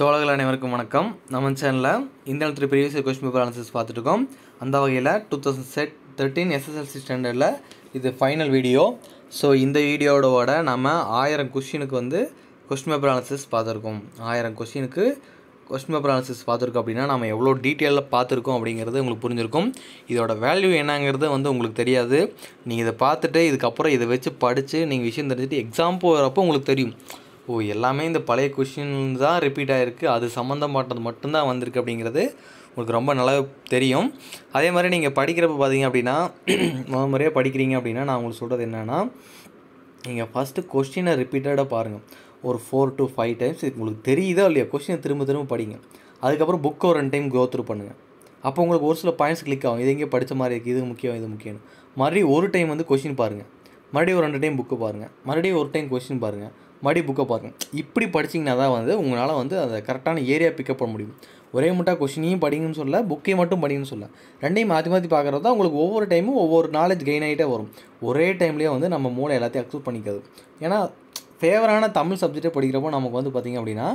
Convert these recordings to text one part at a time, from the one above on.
தோழர்கள் அனைவருக்கும் வணக்கம் நம்ம சேனலில் இந்த நேரத்தில் previous year question paper analysis பார்த்துருக்கோம் அந்த வகையில் two thousand set thirteen SSLC ஸ்டாண்டர்டில் இது ஃபைனல் வீடியோ ஸோ இந்த வீடியோடோட நம்ம ஆயிரம் கொஷினுக்கு வந்து கொஸ்டின் பேப்பர் அனாலிசிஸ் பார்த்துருக்கோம் ஆயிரம் கொஷினுக்கு கொஸ்டின் பேப்பர் அனாலிசிஸ் பார்த்துருக்கோம் அப்படின்னா நம்ம எவ்வளோ டீட்டெயிலில் பார்த்துருக்கோம் அப்படிங்கிறது உங்களுக்கு புரிஞ்சிருக்கும் இதோட வேல்யூ என்னங்கிறது வந்து உங்களுக்கு தெரியாது நீங்கள் இதை பார்த்துட்டு இதுக்கப்புறம் இதை வச்சு படித்து நீங்கள் விஷயம் தெரிஞ்சுட்டு எக்ஸாம் போகிறப்போ உங்களுக்கு தெரியும் ஓ எல்லாமே இந்த பழைய கொஷின் தான் ரிப்பீட் ஆகிருக்கு அது சம்மந்தமாட்டது மட்டும்தான் வந்திருக்கு அப்படிங்கிறது உங்களுக்கு ரொம்ப நல்லா தெரியும் அதே மாதிரி நீங்கள் படிக்கிறப்ப பார்த்தீங்க அப்படின்னா முதல் முறையாக படிக்கிறீங்க அப்படின்னா நான் உங்களுக்கு சொல்கிறது என்னென்னா நீங்கள் ஃபஸ்ட்டு கொஸ்டினை ரிப்பீட்டடாக பாருங்கள் ஒரு ஃபோர் டு ஃபைவ் டைம்ஸ் இது உங்களுக்கு தெரியுதோ இல்லையா கொஸ்டினை திரும்ப திரும்ப படிங்க அதுக்கப்புறம் புக்கை ஒரு ரெண்டு டைம் கோ த்ரூ பண்ணுங்கள் அப்போ உங்களுக்கு ஒரு சில பாயிண்ட்ஸ் கிளிக் ஆகும் இது எங்கேயும் படித்த மாதிரி இருக்குது இது முக்கியம் இது முக்கியம் மறுபடியும் ஒரு டைம் வந்து கொஷின் பாருங்கள் மறுபடியும் ஒரு ரெண்டு டைம் புக்கு பாருங்கள் மறுபடியும் ஒரு டைம் கொஸ்டின் பாருங்கள் மறுபடி புக்கை பாருங்கள் இப்படி படிச்சிங்கன்னா தான் வந்து உங்களால் வந்து அதை கரெக்டான ஏரியா பிக்கப் பண்ண முடியும் ஒரே மட்டும் கொஷினையும் படிங்கன்னு சொல்ல புக்கையும் மட்டும் படிங்கன்னு சொல்ல ரெண்டையும் மாற்றி மாற்றி பார்க்குறது தான் உங்களுக்கு ஒவ்வொரு டைமும் ஒவ்வொரு நாலேஜ் கெயின் ஆகிட்டே வரும் ஒரே டைம்லேயே வந்து நம்ம மூளை எல்லாத்தையும் அக்செப்ட் பண்ணிக்காது ஏன்னா ஃபேவரான தமிழ் சப்ஜெக்டை படிக்கிறப்போ நமக்கு வந்து பார்த்திங்க அப்படின்னா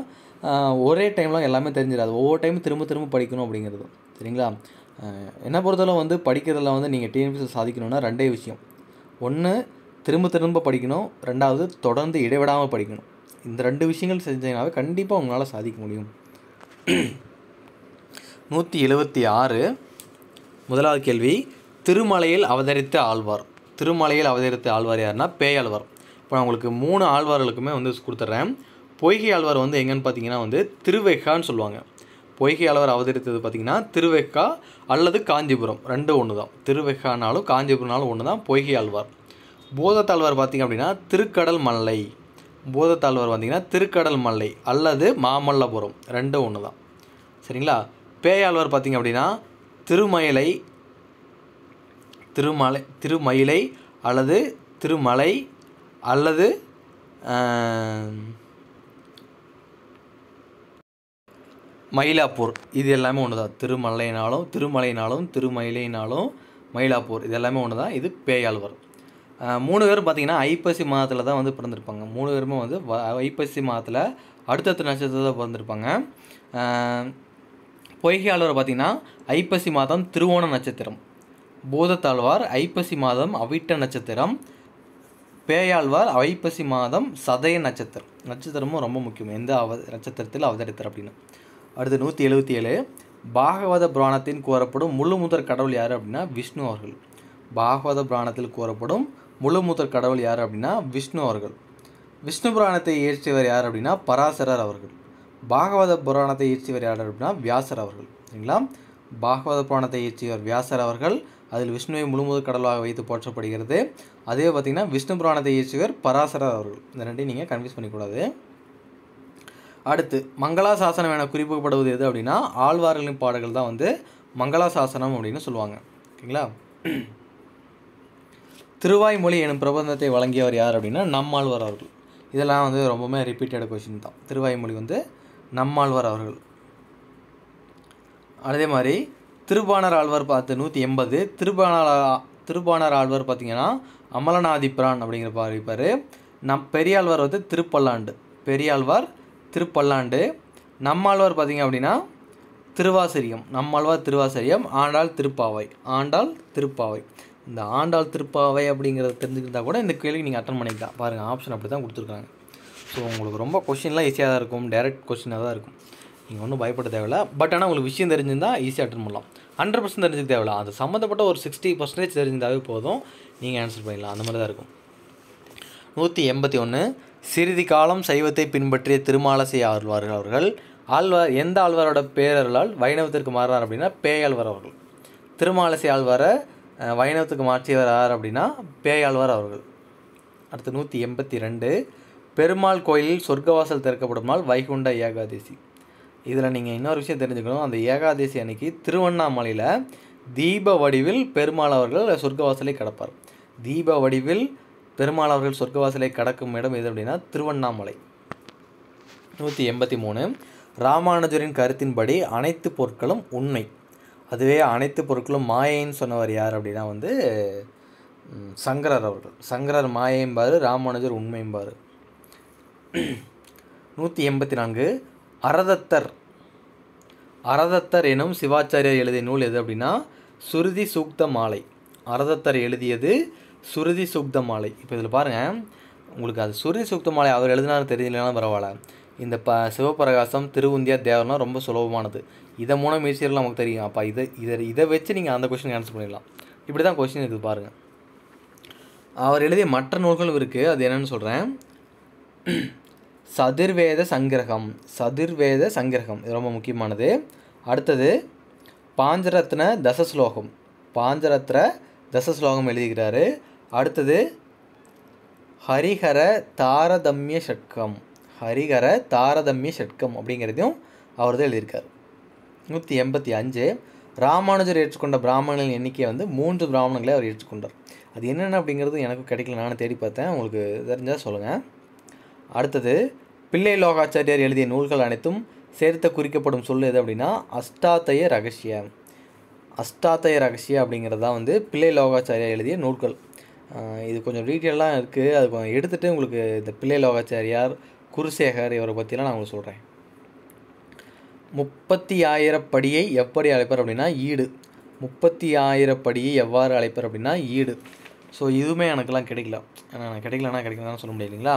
ஒரே டைம்லாம் எல்லாமே தெரிஞ்சிடாது ஒவ்வொரு டைமும் திரும்ப திரும்ப படிக்கணும் அப்படிங்கிறது சரிங்களா என்னை பொறுத்தளவு வந்து படிக்கிறதில் வந்து நீங்கள் டிஎன்பிஎஸ்சில் சாதிக்கணும்னா ரெண்டே விஷயம் ஒன்று திரும்ப திரும்ப படிக்கணும் ரெண்டாவது தொடர்ந்து இடைவிடாமல் படிக்கணும் இந்த ரெண்டு விஷயங்கள் செஞ்சீங்கனாவே கண்டிப்பாக உங்களால் சாதிக்க முடியும் நூற்றி எழுபத்தி ஆறு முதலாவது கேள்வி திருமலையில் அவதரித்த ஆழ்வார் திருமலையில் அவதரித்த ஆழ்வார் யாருன்னா பேயாழ்வார் இப்போ நான் உங்களுக்கு மூணு ஆழ்வார்களுக்குமே வந்து கொடுத்துட்றேன் பொய்கை ஆழ்வார் வந்து எங்கன்னு பார்த்தீங்கன்னா வந்து திருவெக்கான்னு சொல்லுவாங்க பொய்கை ஆழ்வார் அவதரித்தது பார்த்திங்கன்னா திருவெக்கா அல்லது காஞ்சிபுரம் ரெண்டு ஒன்று தான் திருவெக்கானாலும் காஞ்சிபுரம்னாலும் ஒன்று தான் பொய்கை ஆழ்வார் போதத்தாழ்வார் பார்த்திங்க அப்படின்னா திருக்கடல் மல்லை போதத்தாழ்வார் பார்த்திங்கன்னா திருக்கடல் மல்லை அல்லது மாமல்லபுரம் ரெண்டும் ஒன்று தான் சரிங்களா பேயாழ்வார் பார்த்திங்க அப்படின்னா திருமயிலை திருமலை திருமயிலை அல்லது திருமலை அல்லது மயிலாப்பூர் இது எல்லாமே ஒன்று தான் திருமலைனாலும் திருமலைனாலும் திருமயிலைனாலும் மயிலாப்பூர் இது எல்லாமே ஒன்று தான் இது பேயாழ்வர் மூணு பேரும் பார்த்தீங்கன்னா ஐப்பசி மாதத்தில் தான் வந்து பிறந்திருப்பாங்க மூணு பேருமே வந்து ஐப்பசி மாதத்தில் அடுத்தடுத்த நட்சத்திரத்தில் பிறந்திருப்பாங்க பொய்கையாளர் பார்த்திங்கன்னா ஐப்பசி மாதம் திருவோண நட்சத்திரம் பூதத்தாழ்வார் ஐப்பசி மாதம் அவிட்ட நட்சத்திரம் பேயாழ்வார் ஐப்பசி மாதம் சதய நட்சத்திரம் நட்சத்திரமும் ரொம்ப முக்கியம் எந்த அவ நட்சத்திரத்தில் அவதரித்தர் அப்படின்னு அடுத்து நூற்றி எழுபத்தி ஏழு பாகவத புராணத்தின் கூறப்படும் முழு முதற் கடவுள் யார் அப்படின்னா விஷ்ணு அவர்கள் பாகவத புராணத்தில் கூறப்படும் முழு மூத்தர் கடவுள் யார் அப்படின்னா விஷ்ணு அவர்கள் விஷ்ணு புராணத்தை இயற்றியவர் யார் அப்படின்னா பராசரர் அவர்கள் பாகவத புராணத்தை இயற்றியவர் யார் அப்படின்னா வியாசர் அவர்கள் சரிங்களா பாகவத புராணத்தை இயற்றியவர் வியாசர் அவர்கள் அதில் விஷ்ணுவை முழு முதற் கடவுளாக வைத்து போற்றப்படுகிறது அதே பார்த்திங்கன்னா விஷ்ணு புராணத்தை இயற்றியவர் பராசரர் அவர்கள் இந்த ரெண்டையும் நீங்கள் கன்ஃபியூஸ் பண்ணிக்கூடாது அடுத்து மங்களா சாசனம் என குறிப்பிடப்படுவது எது அப்படின்னா ஆழ்வார்களின் பாடல்கள் தான் வந்து மங்களா சாசனம் அப்படின்னு சொல்லுவாங்க ஓகேங்களா திருவாய்மொழி எனும் பிரபந்தத்தை வழங்கியவர் யார் அப்படின்னா நம்மாழ்வர் அவர்கள் இதெல்லாம் வந்து ரொம்பவுமே ரிப்பீட்டட் கொஷின் தான் திருவாய்மொழி வந்து நம்மாழ்வார் அவர்கள் அதே மாதிரி திருப்பாணர் ஆழ்வார் பார்த்து நூற்றி எண்பது திருபான திருப்பாணர் ஆழ்வார் பார்த்திங்கன்னா அமலநாதிபிரான் அப்படிங்கிற பாரிப்பார் நம் பெரியாழ்வார் வந்து திருப்பல்லாண்டு பெரியாழ்வார் திருப்பல்லாண்டு நம்மாழ்வார் பார்த்திங்க அப்படின்னா திருவாசரியம் நம்மாழ்வார் திருவாசரியம் ஆண்டாள் திருப்பாவை ஆண்டாள் திருப்பாவை இந்த ஆண்டாள் திருப்பாவை அப்படிங்கிறத தெரிஞ்சுக்கிட்டா கூட இந்த கேள்வி நீங்கள் அட்டன் பண்ணிக்கலாம் பாருங்கள் ஆப்ஷன் அப்படி தான் கொடுத்துருக்காங்க ஸோ உங்களுக்கு ரொம்ப கொஷின்லாம் ஈஸியாக தான் இருக்கும் டேரெக்ட் கொஷினாக தான் இருக்கும் நீங்கள் ஒன்றும் பயப்பட தேவையில்ல பட் ஆனால் உங்களுக்கு விஷயம் தெரிஞ்சிருந்தால் ஈஸியாக அட்டன் பண்ணலாம் ஹண்ட்ரட் பர்சன்ட் தெரிஞ்சுக்க தேவையில்ல அது சம்மந்தப்பட்ட ஒரு சிக்ஸ்டி பர்சன்டேஜ் தெரிஞ்சிருந்தாவே போதும் நீங்கள் ஆன்சர் பண்ணிடலாம் அந்த மாதிரி தான் இருக்கும் நூற்றி எண்பத்தி ஒன்று சிறிது காலம் சைவத்தை பின்பற்றிய திருமாலசை ஆழ்வார்கள் அவர்கள் ஆழ்வார் எந்த ஆழ்வாரோட பேரர்களால் வைணவத்திற்கு மாறுறார் அப்படின்னா பேயாழ்வார் அவர்கள் திருமாலசை ஆழ்வாரை வைணவத்துக்கு மாற்றியவர் யார் அப்படின்னா பேயாழ்வார் அவர்கள் அடுத்து நூற்றி எண்பத்தி ரெண்டு பெருமாள் கோயிலில் சொர்க்கவாசல் திறக்கப்படும் நாள் வைகுண்ட ஏகாதசி இதில் நீங்கள் இன்னொரு விஷயம் தெரிஞ்சுக்கணும் அந்த ஏகாதசி அன்னைக்கு திருவண்ணாமலையில் தீப வடிவில் பெருமாள் அவர்கள் சொர்க்கவாசலை கடப்பார் தீப வடிவில் பெருமாள் அவர்கள் சொர்க்கவாசலை கடக்கும் இடம் எது அப்படின்னா திருவண்ணாமலை நூற்றி எண்பத்தி மூணு ராமானுஜரின் கருத்தின்படி அனைத்து பொருட்களும் உண்மை அதுவே அனைத்து பொருட்களும் மாயைன்னு சொன்னவர் யார் அப்படின்னா வந்து சங்கரர் அவர்கள் சங்கரர் மாயைம்பார் ராமானுஜர் உண்மைம்பார் நூற்றி எண்பத்தி நான்கு அரதத்தர் அரதத்தர் எனும் சிவாச்சாரியர் எழுதிய நூல் எது அப்படின்னா சுருதி சூக்த மாலை அரதத்தர் எழுதியது சுருதி சூக்த மாலை இப்போ இதில் பாருங்கள் உங்களுக்கு அது சுருதி சூக்த மாலை அவர் எழுதினாலும் தெரியலனாலும் பரவாயில்ல இந்த ப சிவபிரகாசம் திருவுந்தியா தேவரெலாம் ரொம்ப சுலபமானது இதை மூணு ஈஸியாக நமக்கு தெரியும் அப்போ இதை இதை இதை வச்சு நீங்கள் அந்த கொஷின் ஆன்சர் பண்ணிடலாம் இப்படி தான் கொஷின் இருக்குது பாருங்கள் அவர் எழுதிய மற்ற நூல்களும் இருக்குது அது என்னென்னு சொல்கிறேன் சதுர்வேத சங்கிரகம் சதுர்வேத சங்கிரகம் இது ரொம்ப முக்கியமானது அடுத்தது பாஞ்சரத்ன தசஸ்லோகம் பாஞ்சரத்ன தசஸ்லோகம் எழுதிக்கிறாரு அடுத்தது ஹரிஹர தாரதமிய ஷட்கம் ஹரிகர தாரதமிய ஷட்கம் அப்படிங்கிறதையும் அவர் தான் எழுதியிருக்கார் நூற்றி எண்பத்தி அஞ்சு ராமானுஜர் ஏற்றுக்கொண்ட பிராமணர்களின் எண்ணிக்கை வந்து மூன்று பிராமணங்களை அவர் ஏற்றுக்கொண்டார் அது என்னென்ன அப்படிங்கிறது எனக்கு கிடைக்கல நானும் தேடி பார்த்தேன் உங்களுக்கு தெரிஞ்சால் சொல்லுங்கள் அடுத்தது பிள்ளை லோகாச்சாரியார் எழுதிய நூல்கள் அனைத்தும் சேர்த்த குறிக்கப்படும் சொல் எது அப்படின்னா அஷ்டாத்தய ரகசியம் அஷ்டாத்தய ரகசியம் அப்படிங்கிறது தான் வந்து பிள்ளை லோகாச்சாரியார் எழுதிய நூல்கள் இது கொஞ்சம் டீட்டெயிலாக இருக்குது அது கொஞ்சம் எடுத்துகிட்டு உங்களுக்கு இந்த பிள்ளை லோகாச்சாரியார் குருசேகர் இவரை பற்றிலாம் நான் உங்களுக்கு சொல்கிறேன் முப்பத்தி ஆயிரப்படியை எப்படி அழைப்பார் அப்படின்னா ஈடு முப்பத்தி ஆயிரப்படியை எவ்வாறு அழைப்பார் அப்படின்னா ஈடு ஸோ இதுவுமே எனக்கெல்லாம் கிடைக்கல நான் கிடைக்கலன்னா கிடைக்கலன்னு சொல்ல முடியும் இல்லைங்களா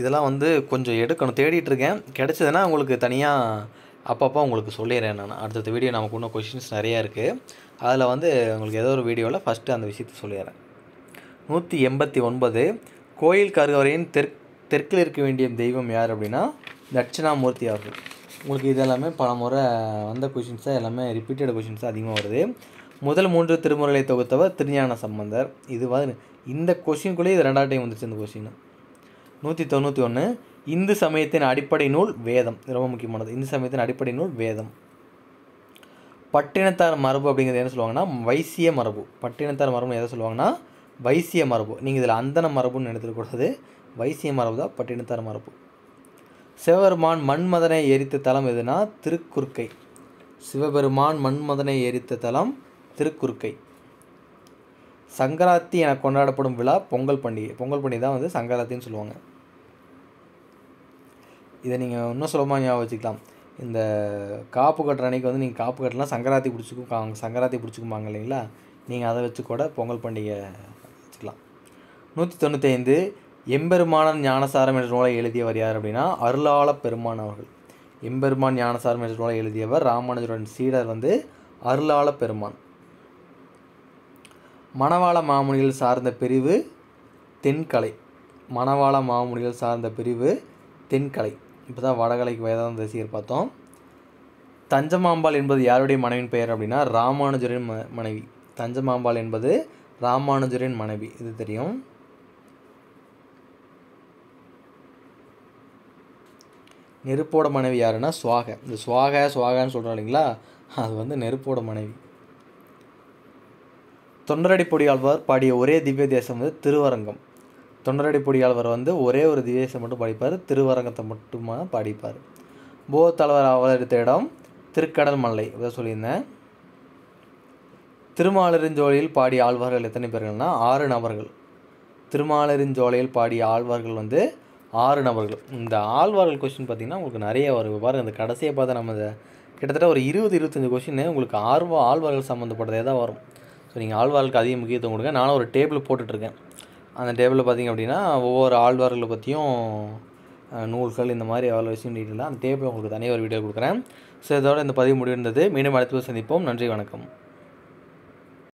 இதெல்லாம் வந்து கொஞ்சம் எடுக்கணும் தேடிட்டுருக்கேன் கிடைச்சதுன்னா உங்களுக்கு தனியாக அப்பப்போ உங்களுக்கு சொல்லிடுறேன் நான் அடுத்தடுத்த வீடியோ நமக்கு இன்னும் கொஷின்ஸ் நிறையா இருக்குது அதில் வந்து உங்களுக்கு ஏதோ ஒரு வீடியோவில் ஃபஸ்ட்டு அந்த விஷயத்தை சொல்லிடுறேன் நூற்றி எண்பத்தி ஒன்பது கோயில் கருவறையின் தெற்கு தெற்கில் இருக்க வேண்டிய தெய்வம் யார் அப்படின்னா தட்சிணாமூர்த்தி அவர்கள் உங்களுக்கு இதெல்லாமே பல முறை வந்த கொஷின்ஸாக எல்லாமே ரிப்பீட்டட் கொஷின்ஸாக அதிகமாக வருது முதல் மூன்று திருமுறைகளை தொகுத்தவர் திருஞான சம்பந்தர் இது இந்த கொஷின் கூட இது ரெண்டாவது டைம் வந்துச்சு இந்த கொஷின் நூற்றி தொண்ணூற்றி ஒன்று இந்து சமயத்தின் அடிப்படை நூல் வேதம் ரொம்ப முக்கியமானது இந்து சமயத்தின் அடிப்படை நூல் வேதம் பட்டினத்தார் மரபு அப்படிங்கிறது என்ன சொல்லுவாங்கன்னா வைசிய மரபு பட்டினத்தார் மரபுன்னு எதை சொல்லுவாங்கன்னா வைசிய மரபு நீங்கள் இதில் அந்தன மரபுன்னு எடுத்துக்கூடாது வைசிய மரபு தான் பட்டினத்தார மரபு சிவபெருமான் மண்மதனை எரித்த தலம் எதுனா திருக்குறுக்கை சிவபெருமான் மண்மதனை எரித்த தலம் திருக்குறுக்கை சங்கராத்தி என கொண்டாடப்படும் விழா பொங்கல் பண்டிகை பொங்கல் பண்டிகை தான் வந்து சங்கராத்தின்னு சொல்லுவாங்க இதை நீங்கள் இன்னும் சுலபமாக ஞாபகம் வச்சுக்கலாம் இந்த காப்பு கட்டுற அன்னைக்கு வந்து நீங்கள் காப்பு கட்டலாம் சங்கராத்தி பிடிச்சிக்கும் சங்கராத்தி பிடிச்சிக்குமாங்க இல்லைங்களா நீங்கள் அதை வச்சு கூட பொங்கல் பண்டிகை நூற்றி தொண்ணூற்றி எம்பெருமானன் ஞானசாரம் என்ற நூலை எழுதியவர் யார் அப்படின்னா அருளாள பெருமான் அவர்கள் எம்பெருமான் ஞானசாரம் என்ற நூலை எழுதியவர் ராமானுஜருடன் சீடர் வந்து அருளாள பெருமான் மணவாள மாமுனிகள் சார்ந்த பிரிவு தென்கலை மணவாள மாமுனிகள் சார்ந்த பிரிவு தென்கலை இப்போ தான் வடகலைக்கு வயதான ரசிகர் பார்த்தோம் தஞ்சமாம்பாள் என்பது யாருடைய மனைவின் பெயர் அப்படின்னா ராமானுஜரின் மனைவி தஞ்சமாம்பாள் என்பது ராமானுஜரின் மனைவி இது தெரியும் நெருப்போட மனைவி யாருன்னா சுவாக இந்த சுவாக சுவாகன்னு சொல்கிறோம் இல்லைங்களா அது வந்து நெருப்போட மனைவி தொண்டரடி பொடியாழ்வார் பாடிய ஒரே திவ்ய தேசம் வந்து திருவரங்கம் தொண்டரடி பொடியாழ்வர் வந்து ஒரே ஒரு திவ்ய தேசம் மட்டும் படிப்பார் திருவரங்கத்தை மட்டுமா பாடிப்பார் போக தலைவர் அவதரித்த இடம் திருக்கடல் மலை இதை சொல்லியிருந்தேன் திருமாலரிஞ்சோலையில் பாடிய ஆழ்வார்கள் எத்தனை பேர்கள்னா ஆறு நபர்கள் திருமாலரிஞ்சோலையில் பாடிய ஆழ்வார்கள் வந்து ஆறு நபர்கள் இந்த ஆழ்வார்கள் கொஷின் பார்த்திங்கன்னா உங்களுக்கு நிறைய வரும் பாருங்கள் இந்த கடைசியை பார்த்தா நம்ம கிட்டத்தட்ட ஒரு இருபது இருபத்தஞ்சி கொஷின் உங்களுக்கு ஆர்வ ஆழ்வார்கள் சம்மந்தப்பட்டதே தான் வரும் ஸோ நீங்கள் ஆழ்வார்களுக்கு அதிக முக்கியத்துவம் கொடுங்க நானும் ஒரு டேபிள் போட்டுட்ருக்கேன் அந்த டேபிளில் பார்த்திங்க அப்படின்னா ஒவ்வொரு ஆழ்வார்களை பற்றியும் நூல்கள் இந்த மாதிரி அவ்வளோ விஷயம் டீட்டெயிலாக அந்த டேபிள் உங்களுக்கு தனியாக ஒரு வீடியோ கொடுக்குறேன் ஸோ இதோட இந்த பதிவு முடிவு இருந்தது மீண்டும் அடுத்து சந்திப்போம் நன்றி வணக்கம்